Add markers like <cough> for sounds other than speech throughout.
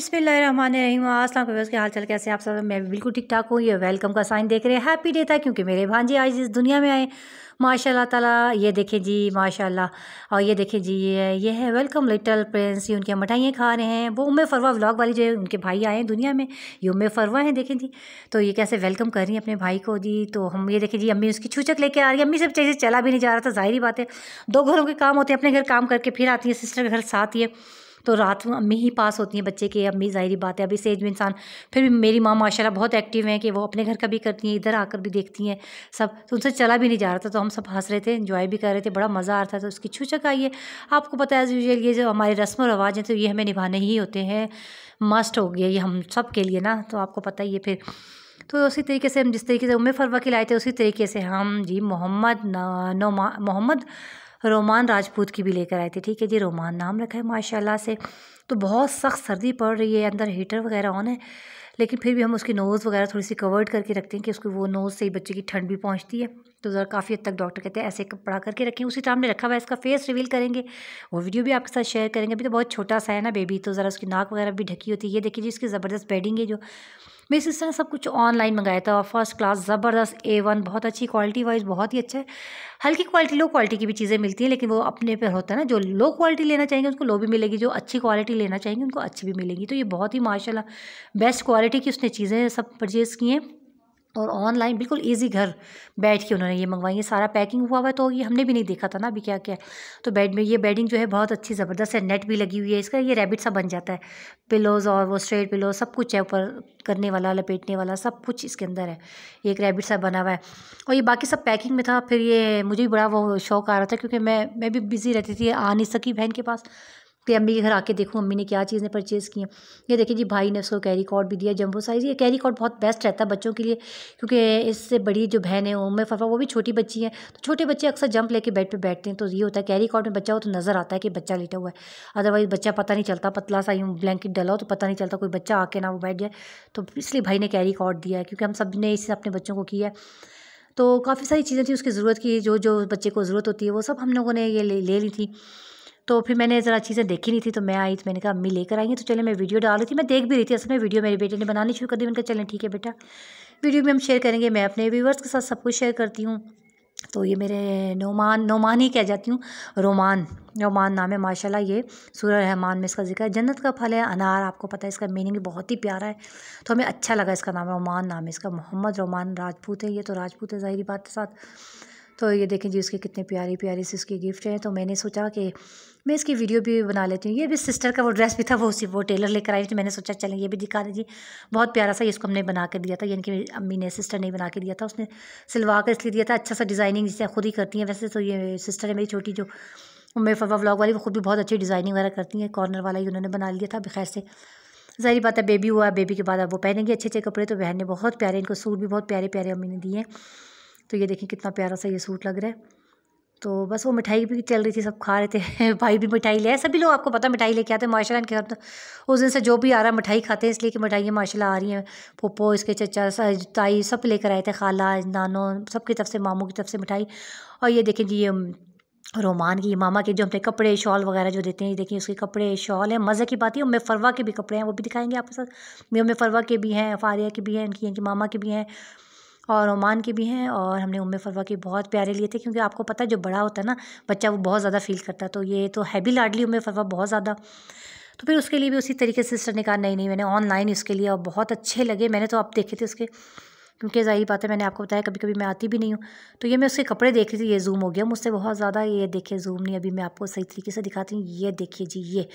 बिस्मिल्लाम अस्सलाम के हाल चाल कैसे आप सब मैं भी बिल्कुल ठीक ठाक हूँ ये वेलकम का साइन देख रहे हैं हैप्पी डे था क्योंकि मेरे भांजे आज इस दुनिया में आए माशाल्लाह ताला ये देखें जी माशाल्लाह और ये देखें जी ये है ये है वेलकम लिटल प्रिंस ये उनके मठाइयाँ खा रहे हैं वो उम्मे फरवा व्लॉग वाली जो है उनके भाई आए हैं दुनिया में ये उम्मे फरवा हैं देखें जी तो ये कैसे वेलकम कर रही हैं अपने भाई को जी तो हम ये देखें जी अम्मी उसकी छूचक लेके आ रही है अम्मी सब चीज़ें चला भी नहीं जा रहा था जाहिर बात है दो घरों के काम होते हैं अपने घर काम करके फिर आती है सिस्टर के घर साथ ही है तो रात में ही पास होती हैं बच्चे के अम्मी ज़ाहरी बात है अभी सेज में इंसान फिर भी मेरी माँ माशाल्लाह बहुत एक्टिव हैं कि वो अपने घर का भी करती हैं इधर आकर भी देखती हैं सब तो उनसे चला भी नहीं जा रहा था तो हम सब हंस रहे थे इन्जॉय भी कर रहे थे बड़ा मज़ा आ रहा था तो उसकी छूचक आई है आपको पता है एज़ यूजल ये जो हमारे रस्म और रवाज हैं तो ये हमें निभाने ही होते हैं मस्ट हो गया ये हम सब के लिए ना तो आपको पता ही है फिर तो उसी तरीके से हम जिस तरीके से उम्र फरवा के लाए थे उसी तरीके से हम जी मोहम्मद नौमा मोहम्मद रोमान राजपूत की भी लेकर आए थे ठीक है जी रोमान नाम रखा है माशाल्लाह से तो बहुत सख्त सर्दी पड़ रही है अंदर हीटर वगैरह ऑन है लेकिन फिर भी हम उसकी नोज़ वगैरह थोड़ी सी कवर्ड करके रखते हैं कि उसको वो नोज़ से ही बच्चे की ठंड भी पहुँचती है तो ज़रा काफ़ी हद तक डॉक्टर कहते हैं ऐसे कपड़ा करके रखें उसी टाइम ने रखा हुआ है इसका फेस रिवील करेंगे वो वीडियो भी आपके साथ शेयर करेंगे अभी तो बहुत छोटा सा है ना बेबी तो ज़रा उसकी नाक वगैरह भी ढकी होती है ये देखिए जी इसकी ज़बरदस्त बेडिंग है जो मेरी सिस्टर ने सब कुछ ऑनलाइन मंगाया था फर्स्ट क्लास ज़बरदस्त ए वन बहुत अच्छी क्वालिटी वाइज बहुत ही अच्छा है हल्की क्वालिटी लो क्वालिटी की भी चीज़ें मिलती हैं लेकिन वो अपने पर होता है ना जो लो क्वालिटी लेना चाहेंगे उसको लो भी मिलेगी जो अच्छी क्वालिटी लेना चाहेंगे उनको अच्छी भी मिलेगी तो ये बहुत ही माशाला बेस्ट क्वालिटी की उसने चीज़ें सब परचेज़ की हैं और ऑनलाइन बिल्कुल इजी घर बैठ के उन्होंने ये मंगवाई है सारा पैकिंग हुआ हुआ है तो ये हमने भी नहीं देखा था ना अभी क्या क्या तो बेड में ये बेडिंग जो है बहुत अच्छी ज़बरदस्त है नेट भी लगी हुई है इसका ये रैबिट सा बन जाता है पिलोज़ और वो स्ट्रेट पिलो सब कुछ है ऊपर करने वाला लपेटने वाला सब कुछ इसके अंदर है एक रैबिट सा बना हुआ है और ये बाकी सब पैकिंग में था फिर ये मुझे भी बड़ा वो शौक आ रहा था क्योंकि मैं मैं भी बिज़ी रहती थी आ नहीं सकी बहन के पास कि अम्मी के घर आके देखो अम्मी ने क्या चीज़ें परचेज़ की हैं ये देखिए जी भाई ने उसको कैरी कॉर्ड भी दिया जंबो साइज़ ये कैरी कॉर्ड बहुत बेस्ट रहता है बच्चों के लिए क्योंकि इससे बड़ी जो बहन है उम्र फरफा वो भी छोटी बच्ची है तो छोटे बच्चे अक्सर जंप लेके बेड पर बैठते हैं तो ये होता है कैरी कॉर्ड में बच्चा हो तो नज़र आता है कि बच्चा लेटा हुआ है अदरवाइज़ बच्चा पता नहीं चलता पतला सा यूँ ब्लैंकेट डला तो पता नहीं चलता कोई बच्चा आके ना वो बैठ जाए तो इसलिए भाई ने कैरी कॉर्ड दिया है क्योंकि हम सब ने इसे अपने बच्चों को किया है तो काफ़ी सारी चीज़ें थी उसकी ज़रूरत की जो जो बच्चे को ज़रूरत होती है वो सब हम लोगों ने ये ले ली थी तो फिर मैंने ज़रा चीज़ें देखी नहीं थी तो मैं आई तो मैंने कहा अम्मी लेकर आई हैं तो चले मैं वीडियो डाल रही थी मैं देख भी रही थी असल में वीडियो मेरे बेटे ने बनानी शुरू कर दी मैंने कहा चलें ठीक है बेटा वीडियो भी हम शेयर करेंगे मैं अपने व्यूवर्स के साथ सब कुछ शेयर करती हूँ तो ये मेरे नोमान नोमान ही कह जाती हूँ रोमान रोमान नाम है माशाल्लाह ये सूर्य रहमान में इसका जिक्र है जन्नत का फल है अनार आपको पता है इसका मीनिंग बहुत ही प्यारा है तो हमें अच्छा लगा इसका नाम रोमान नाम है इसका मोहम्मद रोमान राजपूत है ये तो राजपूत है ज़ाहरी बात के साथ तो ये देखें जी उसके कितने प्यारी प्यारी से उसकी गिफ्ट हैं तो मैंने सोचा कि मैं इसकी वीडियो भी बना लेती हूँ ये भी सिस्टर का वो ड्रेस भी था वो उसी वो टेलर लेकर आई थी मैंने सोचा चलें ये भी दिखा दीजिए बहुत प्यारा सा इसको हमने बना कर दिया था यानी कि मेरी अम्मी ने सिस्टर ने बना के दिया था उसने सिलवा कर इसलिए दिया था अच्छा सा डिज़ाइनिंग जिसे खुद ही करती हैं वैसे तो ये सिस्टर है मेरी छोटी जो मेरे फवा व्लॉग वाली वो खुद भी बहुत अच्छी डिज़ाइनिंग वगैरह करती हैं कॉर्नर वाला ही उन्होंने बना लिया था खैर से जहरी बात है बेबी हुआ बेबी के बाद अब वो पहनेंगे अच्छे अच्छे कपड़े तो बहन ने बहुत प्यारे इनको सूट भी बहुत प्यारे प्यारे अम्मी ने दिए हैं तो ये देखें कितना प्यारा सा ये सूट लग रहा है तो बस वो मिठाई भी चल रही थी सब खा रहे थे <laughs> भाई भी मिठाई ले सभी लोग आपको पता मिठाई लेके आते हैं माशाल्लाह इनके घर तो उस दिन से जो भी आ रहा है मिठाई खाते हैं इसलिए कि मिठाइयाँ माशाल्लाह आ रही हैं पोपो इसके चचा ताई सब लेकर आए थे खाला नानों सब की तरफ से मामू की तरफ से मिठाई और ये देखें जी ये रोमान की मामा के जो हमने कपड़े शॉल वगैरह जो देते हैं देखिए उसके कपड़े शॉल हैं मज़े की बात है उम्मे फरवा के भी कपड़े हैं वो भी दिखाएंगे आपके साथ उम्मीद फरवा के भी हैं फारिया के भी हैं इनकी इनकी मामा के भी हैं और ओमान के भी हैं और हमने उम्मे फरवा के बहुत प्यारे लिए थे क्योंकि आपको पता है जो बड़ा होता है ना बच्चा वो बहुत ज़्यादा फील करता है तो ये तो है भी लाडली उम्मे फरवा बहुत ज़्यादा तो फिर उसके लिए भी उसी तरीके से सिस्टर ने कहा नहीं नहीं मैंने ऑनलाइन उसके लिए और बहुत अच्छे लगे मैंने तो आप देखे थे उसके क्योंकि जाहिर बात है मैंने आपको बताया कभी कभी मैं आती भी नहीं हूँ तो ये मैं उसके कपड़े देख रही थी ये जूम हो गया मुझसे बहुत ज़्यादा ये देखिए जूम नहीं अभी मैं आपको सही तरीके से दिखाती हूँ ये देखिए जी ये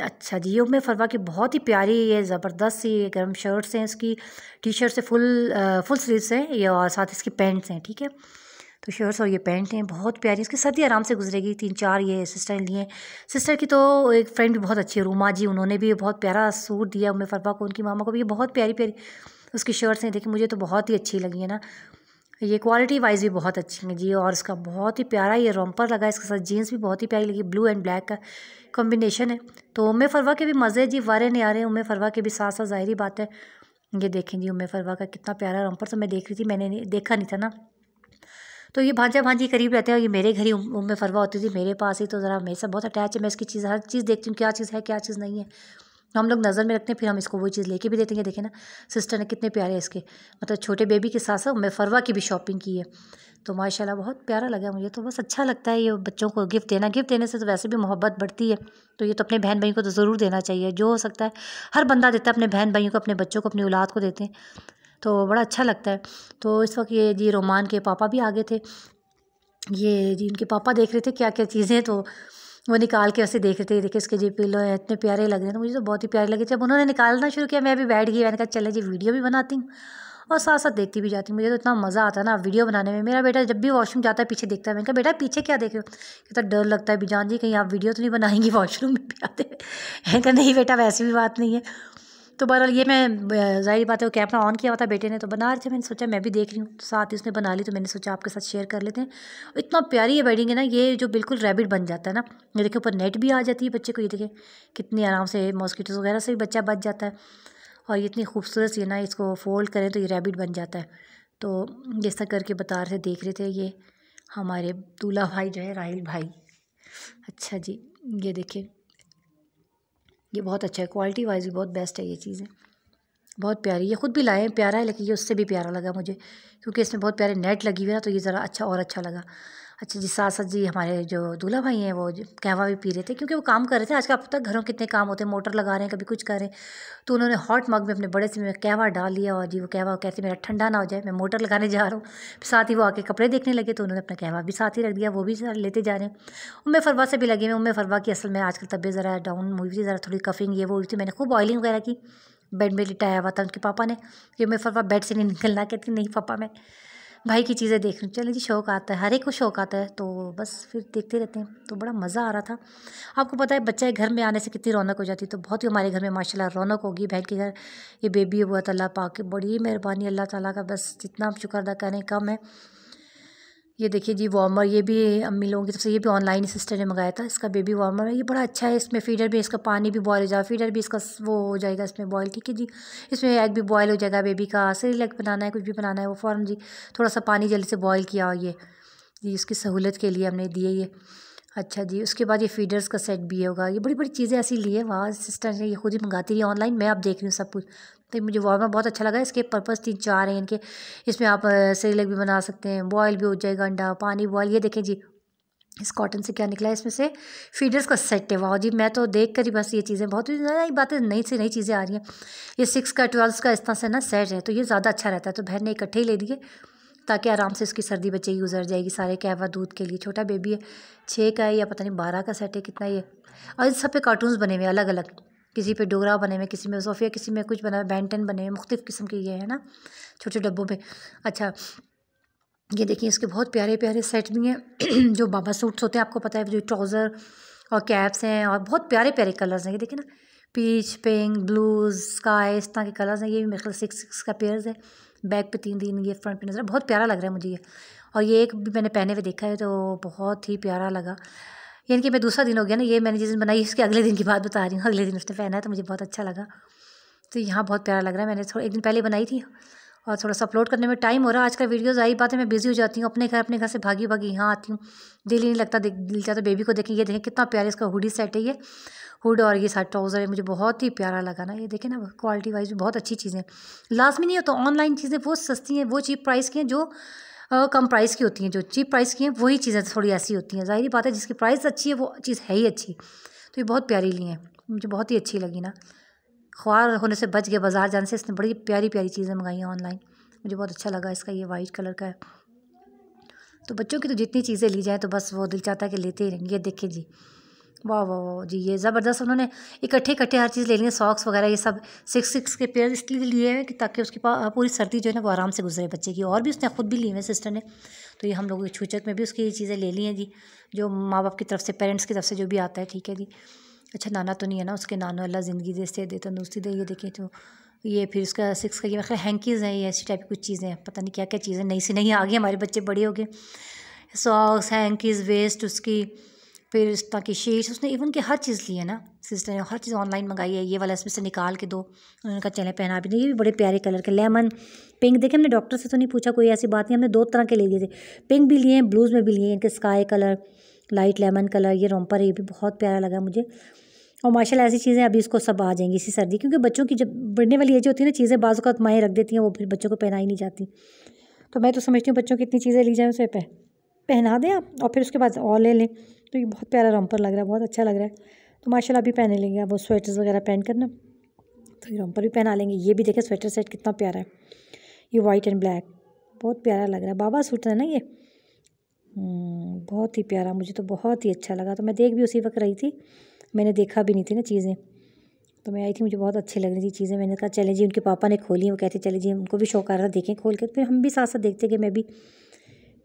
अच्छा जी ये मैं फरवा की बहुत ही प्यारी ये ज़बरदस्त सी गर्म शर्ट्स हैं इसकी टी शर्ट्स से फुल आ, फुल स्लीव्स हैं ये और साथ इसकी पैंट्स हैं ठीक है तो शर्ट्स और ये पैंट हैं बहुत प्यारी इसकी सर्दी आराम से गुजरेगी तीन चार ये सिस्टर लिए सिस्टर की तो एक फ्रेंड भी बहुत अच्छी है रूमा जी उन्होंने भी बहुत प्यारा सूट दिया उम्र फरवा को उनकी मामा को भी ये बहुत प्यारी प्यारी उसकी शर्ट्स हैं देखिए मुझे तो बहुत ही अच्छी लगी है ना तो ये क्वालिटी वाइज भी बहुत अच्छी है जी और इसका बहुत ही प्यारा ये रोमपर लगा इसके साथ जीन्स भी बहुत ही प्यारी लगी ब्लू एंड ब्लैक का कॉम्बिनेशन है तो उम्मे फरवा के भी मज़े जी वारे नहीं आ रहे उम्मे फरवा के भी साथ साथ ज़ाहरी बात है ये देखें जी उम्मे फरवा का कितना प्यारा रोमपर तो मैं देख रही थी मैंने देखा नहीं था ना तो ये भांजा भांजी करीब रहते हैं और ये मेरे घर ही उम्मे फरवा होती थी मेरे पास ही तो ज़रा मेरे से बहुत अटैच है मैं इसकी चीज़ हर चीज़ देखती हूँ क्या चीज़ है क्या चीज़ नहीं है हम लोग नज़र में रखते हैं फिर हम इसको वही चीज़ लेके भी देते हैं देखें ना सिस्टर ने कितने प्यारे इसके मतलब छोटे बेबी के साथ साथ मैं फरवा की भी शॉपिंग की है तो माशाल्लाह बहुत प्यारा लगा मुझे तो बस अच्छा लगता है ये बच्चों को गिफ्ट देना गिफ्ट देने से तो वैसे भी मोहब्बत बढ़ती है तो ये तो अपने बहन भाई को तो ज़रूर देना चाहिए जो हो सकता है हर बंदा देता है अपने बहन भाइयों को अपने बच्चों को अपनी औलाद को देते हैं तो बड़ा अच्छा लगता है तो इस वक्त ये जी रोमान के पापा भी आ गए थे ये जी इनके पापा देख रहे थे क्या क्या चीज़ें तो वो निकाल के ऐसे देख रहे थे देखे इसके जी पिलो है इतने प्यारे लग रहे हैं तो मुझे तो बहुत ही प्यारे लगे जब उन्होंने निकालना शुरू किया मैं भी बैठ गई मैंने कहा चले जी वीडियो भी बनाती हूँ और साथ साथ देखती भी जाती मुझे तो इतना मज़ा आता है ना वीडियो बनाने में मेरा बेटा जब भी वॉशरूम जाता है पीछे देखता है मैंने कहा बेटा पीछे क्या देख रहे हो कितना डर लगता है जान जी कहीं आप वीडियो तो नहीं बनाएंगी <laughs> वॉशरूम में भी आते हैं कहा नहीं बेटा वैसी भी बात नहीं है तो बहरहाल ये मैं जाहिर बात है वो कैमरा ऑन किया हुआ था बेटे ने तो बना रहे थे मैंने सोचा मैं भी देख रही हूँ तो साथ ही उसने बना ली तो मैंने सोचा आपके साथ शेयर कर लेते हैं इतना प्यारी ये वेडिंग है ना ये जो बिल्कुल रैबिट बन जाता है ना ये देखिए ऊपर नेट भी आ जाती है बच्चे को ये देखें कितनी आराम से मॉस्किटोज़ वगैरह से भी बच्चा बच जाता है और ये इतनी खूबसूरत सी ना इसको फोल्ड करें तो ये रैबिट बन जाता है तो जैसा करके बता रहे थे देख रहे थे ये हमारे दूल्हा भाई जो है राहिल भाई अच्छा जी ये देखिए ये बहुत अच्छा है क्वालिटी वाइज भी बहुत बेस्ट है ये चीज़ें बहुत प्यारी ये ख़ुद भी लाए हैं प्यारा है लेकिन ये उससे भी प्यारा लगा मुझे क्योंकि इसमें बहुत प्यारे नेट लगी हुई है ना तो ये ज़रा अच्छा और अच्छा लगा अच्छा जी साथ साथ जी हमारे जो दूल्हा भाई हैं वो कहवा भी पी रहे थे क्योंकि वो काम कर रहे थे आजकल अब तक घरों कितने काम होते हैं मोटर लगा रहे हैं कभी कुछ कर रहे हैं तो उन्होंने हॉट मग में अपने बड़े से में कहवा डाल लिया और जी वो कहवा कहते मेरा ठंडा ना हो जाए मैं मोटर लगाने जा रहा हूँ साथ ही वो आके कपड़े देखने लगे तो उन्होंने अपना कहवा भी साथ ही रख दिया वो भी लेते जा रहे हैं उम्र फरवा से भी लगे हुए उम्र फरवा की असल में आजकल तबीयत ज़रा डाउन हुई थी ज़रा थोड़ी कफिंग ये वो हुई थी मैंने खूब ऑयलिंग वगैरह की बेड में लिटाया हुआ था उनके पापा ने कि उम्र फरवा बेड से नहीं निकलना कहती नहीं पापा मैं भाई की चीज़ें देखने चले जी शौक आता है हर एक को शौक आता है तो बस फिर देखते रहते हैं तो बड़ा मज़ा आ रहा था आपको पता है बच्चा घर में आने से कितनी रौनक हो जाती है तो बहुत ही हमारे घर में माशा रौनक होगी बहन के घर ये बेबी हुआ था अल्लाह पाक बड़ी मेहरबानी अल्लाह ताला का बस जितना शुक्र अदा करें कम है ये देखिए जी वार्मर ये भी अम्मी लोगों की तरफ से ये भी ऑनलाइन सिस्टर ने मंगाया था इसका बेबी वार्मर है ये बड़ा अच्छा है इसमें फीडर भी इसका पानी भी बॉयल हो जाएगा फीडर भी इसका वो हो जाएगा इसमें बॉयल ठीक है जी इसमें एग भी बॉयल हो जाएगा बेबी का सही एग बनाना है कुछ भी बनाना है वो फ़ौरन जी थोड़ा सा पानी जल्दी से बॉयल किया हो ये जी उसकी सहूलत के लिए हमने दिए ये अच्छा जी उसके बाद ये फीडर्स का सेट भी होगा ये बड़ी बड़ी चीज़ें ऐसी ली है वहाँ सिस्टर ने ये खुद ही मंगाती रही ऑनलाइन मैं आप देख रही हूँ सब कुछ तो मुझे वार्मर बहुत अच्छा लगा इसके पर्पस तीन चार हैं इनके इसमें आप सेरेलक भी बना सकते हैं बॉयल भी हो जाएगा अंडा पानी बॉयल ये देखें जी इस कॉटन से क्या निकला है इसमें से फीडर्स का सेट है वाह जी मैं तो देख कर ही बस ये चीज़ें बहुत ही नई बातें नई से नई चीज़ें आ रही हैं ये सिक्स का ट्वेल्थ का इस तरह से ना सेट है तो ये ज़्यादा अच्छा रहता है तो बहन ने इकट्ठे ही ले लिए ताकि आराम से उसकी सर्दी बचेगी गुजर जाएगी सारे कहवा दूध के लिए छोटा बेबी है छः का है या पता नहीं बारह का सेट है कितना ये और इन सब पे कार्टून्स बने हुए अलग अलग किसी पे डोरा बने हुए किसी में सोफिया किसी में कुछ बना हुआ बैंटन बने हुए मुख्तु किस्म के ये है ना छोटे डब्बों पे अच्छा ये देखिए इसके बहुत प्यारे प्यारे सेट भी हैं <clears throat> जो बाबा सूट्स होते हैं आपको पता है जो ट्राउज़र और कैप्स हैं और बहुत प्यारे प्यारे कलर्स हैं ये देखिए ना पीच पिंक ब्लूज स्काई इस तरह के कलर्स हैं ये भी मेरे ख्याल सिक्स सिक्स का पेयर्स है बैक पे तीन तीन ये फ्रंट पे नज़र बहुत प्यारा लग रहा है मुझे ये और ये एक भी मैंने पहने हुए देखा है तो बहुत ही प्यारा लगा यानी कि मैं दूसरा दिन हो गया ना ये मैंने जिस दिन बनाई इसके अगले दिन की बात बता रही हूँ अगले दिन उसने पहना है तो मुझे बहुत अच्छा लगा तो यहाँ बहुत प्यारा लग रहा है मैंने थोड़ा एक दिन पहले बनाई थी और थोड़ा सा अपलोड करने में टाइम हो रहा है आज का वीडियोज़ आई बात है मैं बिज़ी हो जाती हूँ अपने घर अपने घर से भागी भागी यहाँ आती हूँ दिल ही नहीं लगता दिल जाता बेबी को देखें ये देखें कितना प्यारा इसका हुडी सेट है ये हुड और ये साथ ट्राउज़र है मुझे बहुत ही प्यारा लगा ना ये देखें ना क्वालिटी वाइज बहुत अच्छी चीज़ें लाजमी नहीं हो तो ऑनलाइन चीज़ें बहुत सस्ती हैं वो चीप प्राइस की हैं जो कम प्राइस की होती हैं जो चीप प्राइस की हैं वही चीज़ें थोड़ी ऐसी होती हैं जाहिर बात है जिसकी प्राइस अच्छी है वो चीज़ है ही अच्छी तो ये बहुत प्यारी ली है मुझे बहुत ही अच्छी लगी ना ख्वार होने से बच गए बाज़ार जाने से इसने बड़ी प्यारी प्यारी चीज़ें मंगाई हैं ऑनलाइन मुझे बहुत अच्छा लगा इसका ये वाइट कलर का है तो बच्चों की तो जितनी चीज़ें ली जाएँ तो बस वो दिल चाहता है कि लेते ही रहेंगे देखिए जी वाह वाह वाह जी ये ज़बरदस्त उन्होंने इकट्ठे इकट्ठे हर चीज़ ले ली है सॉक्स वगैरह ये सब सिक्स सिक्स के पेयर इसलिए लिए हैं कि ताकि उसकी पूरी सर्दी जो है ना वो आराम से गुजरे बच्चे की और भी उसने खुद भी लिए हुए सिस्टर ने तो ये हम लोग छूचक में भी उसकी ये चीज़ें ले ली हैं जी जो माँ बाप की तरफ से पेरेंट्स की तरफ से जो भी आता है ठीक है जी अच्छा नाना तो नहीं है ना उसके नाना अल्लाह ज़िंदगी दे से दे तंदुरुस्ती दे ये देखें तो ये फिर उसका सिक्स का ये मेरे हैंकीज़ हैं ये ऐसी टाइप की कुछ चीज़ें हैं पता नहीं क्या क्या चीज़ें नई सी नहीं आ गई हमारे बच्चे बड़े हो गए सॉक्स हैंकीज़ वेस्ट उसकी फिर तरह के शेड्स उसने इवन के हर चीज़ ली है ना सिस्टर ने हर चीज़ ऑनलाइन मंगाई है ये वाला इसमें से निकाल के दो उन्होंने कहा चले पहना भी ये भी बड़े प्यारे कलर के लेमन पिंक देखे हमने डॉक्टर से तो नहीं पूछा कोई ऐसी बात नहीं हमने दो तरह के ले लिए थे पिंक भी लिए हैं ब्लूज़ में भी लिए हैं इनके sky colour light lemon colour ये रोमपर ये भी बहुत प्यारा लगा मुझे और माशा ऐसी चीज़ें अभी इसको सब आ जाएंगी इसी सर्दी क्योंकि बच्चों की जब बढ़ने वाली एज होती है ना चीज़ें बाजू का माएँ रख देती हैं वो फिर बच्चों को पहनाई नहीं जाती तो मैं तो समझती हूँ बच्चों की इतनी चीज़ें ली जाएँ उसे पर पहना दें आप और फिर उसके बाद और ले लें तो ये बहुत प्यारा रॉम्पर लग रहा है बहुत अच्छा लग रहा है तो माशाल्लाह अभी पहने लेंगे आप वो स्वेटर्स वगैरह पहन कर ना तो ये रॉम्पर भी पहना लेंगे ये भी देखें स्वेटर सेट कितना प्यारा है ये वाइट एंड ब्लैक बहुत प्यारा लग रहा है बाबा सूट है ना ये हम्म, बहुत ही प्यारा मुझे तो बहुत ही अच्छा लगा तो मैं देख भी उसी वक्त रही थी मैंने देखा भी नहीं थी ना चीज़ें तो मैं आई थी मुझे बहुत अच्छी लग रही थी चीज़ें मैंने कहा चले जी उनके पापा ने खोली वो कहते चले जी उनको भी शौक आ रहा था देखें खोल के फिर तो हम भी साथ साथ देखते गए मैं भी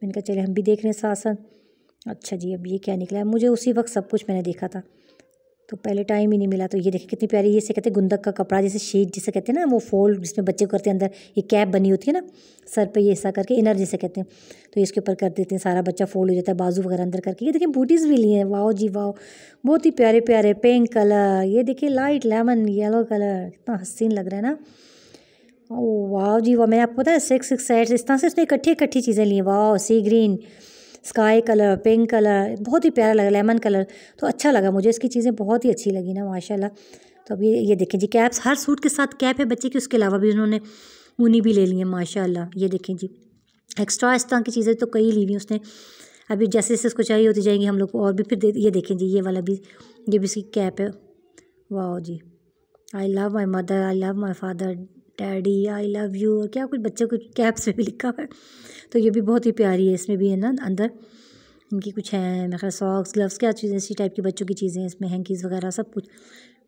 मैंने कहा चले हम भी देख रहे हैं साथ साथ अच्छा जी अब ये क्या निकला है मुझे उसी वक्त सब कुछ मैंने देखा था तो पहले टाइम ही नहीं मिला तो ये देखें कितनी प्यारी ये से कहते हैं गुंदक का कपड़ा जैसे शेड जिसे कहते हैं ना वो फोल्ड जिसमें बच्चे को करते हैं अंदर ये कैप बनी होती है ना सर पे ये ऐसा करके इनर जिसे कहते हैं तो इसके ऊपर कर देते हैं सारा बच्चा फोल्ड हो जाता है बाजू वगैरह अंदर करके ये देखिए बूटीज़ भी लिए हैं वाओ जी वाओ बहुत ही प्यारे प्यारे पिंक कलर ये देखिए लाइट लेमन येलो कलर इतना हसीन लग रहा है ना ओ oh, वाह जी वाह मैं आपको पता है सिक्स सिक्स साइड्स इस तरह से उसने इकट्ठी इकट्ठी चीज़ें ली वाह sea green sky colour pink colour बहुत ही प्यारा लगा लेमन कलर तो अच्छा लगा मुझे इसकी चीज़ें बहुत ही अच्छी लगी ना माशाल्लाह तो अभी ये देखें जी कैप्स हर सूट के साथ कैप है बच्चे की उसके अलावा भी उन्होंने ऊनी भी ले ली है माशाला ये देखें जी एक्स्ट्रा इस तरह की चीज़ें तो कई ली हुई उसने अभी जैसे जैसे उसको चाहिए होती जाएंगी हम लोग को और भी फिर ये देखें जी ये वाला भी ये भी उसकी कैप है वाह जी I love my mother I love my father daddy I love you और क्या कुछ बच्चों को कैप्स में भी लिखा हुआ है तो ये भी बहुत ही प्यारी है इसमें भी है ना अंदर इनकी कुछ है मेरा सॉक्स ग्लव्स क्या चीज़ें इसी टाइप की बच्चों की चीज़ें इसमें हैंकीज़ वगैरह सब कुछ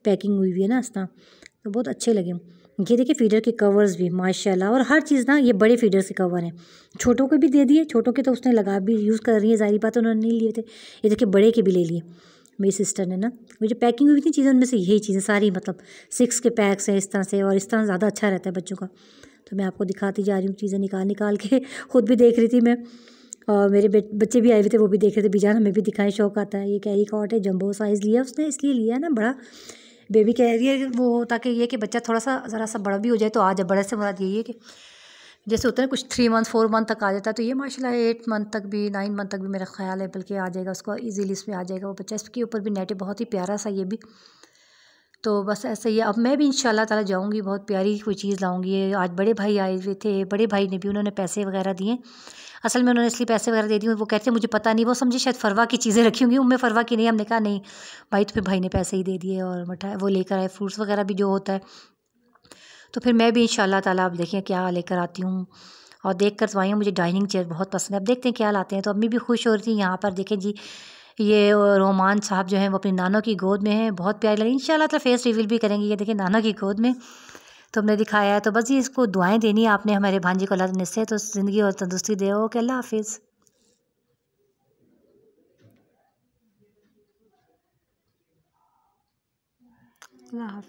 पैकिंग हुई हुई है ना इस तरह तो बहुत अच्छे लगे ये देखिए फीडर के कवर्स भी माशाल्लाह और हर चीज़ ना ये बड़े फीडर्स के कवर हैं छोटों को भी दे दिए छोटों के तो उसने लगा भी यूज़ कर रही है जारी बात उन्होंने नहीं लिए थे ये देखिए बड़े के भी ले लिए मेरी सिस्टर ने ना मुझे पैकिंग हुई थी चीज़ें उनमें से यही चीज़ें सारी मतलब सिक्स के पैक्स हैं इस तरह से और इस तरह ज़्यादा अच्छा रहता है बच्चों का तो मैं आपको दिखाती जा रही हूँ चीज़ें निकाल निकाल के <laughs> खुद भी देख रही थी मैं और मेरे बच्चे भी आए हुए थे वो भी देख रहे थे बीजान हमें भी दिखाएं शौक आता है ये कैरी कॉट है जम्बो साइज़ लिया उसने इसलिए लिया है ना बड़ा बेबी कैरियर वो ताकि ये कि बच्चा थोड़ा सा ज़रा सा बड़ा भी हो जाए तो आज बड़े से मुराद यही है कि जैसे होता है कुछ थ्री मंथ फोर मंथ तक आ जाता है तो ये माशाल्लाह एट मंथ तक भी नाइन मंथ तक भी मेरा ख्याल है बल्कि आ जाएगा उसको इजीली इसमें आ जाएगा वो बच्चा इसके ऊपर भी नेट है बहुत ही प्यारा सा ये भी तो बस ऐसे ही अब मैं भी इन ताला जाऊँगी बहुत प्यारी कोई चीज़ लाऊँगी आज बड़े भाई आए हुए थे बड़े भाई ने भी उन्होंने पैसे वगैरह दिए असल में उन्होंने इसलिए पैसे वगैरह दे दिए वो कहते हैं मुझे पता नहीं वो समझे शायद फरवा की चीज़ें रखी होंगी उनमें फरवा की नहीं हमने कहा नहीं भाई तो फिर भाई ने पैसे ही दे दिए और मठा वो लेकर आए फ्रूट्स वगैरह भी जो होता है तो फिर मैं भी इन ताला आप देखें क्या लेकर आती हूँ और देख कर तो आई हूँ मुझे डाइनिंग चेयर बहुत पसंद है अब देखते हैं क्या लाते हैं तो अम्मी भी खुश हो रही थी यहाँ पर देखें जी ये रोमान साहब जो हैं वो अपनी नानों की गोद में हैं बहुत प्यारी लगी इन तो फेस रिवील भी करेंगे ये देखें नानों की गोद में तो हमने दिखाया है तो बस ये इसको दुआएँ देनी है आपने हमारे भांजी को अल्लाह से तो ज़िंदगी और तंदुरुस्ती दे ओके अल्लाह हाफिज़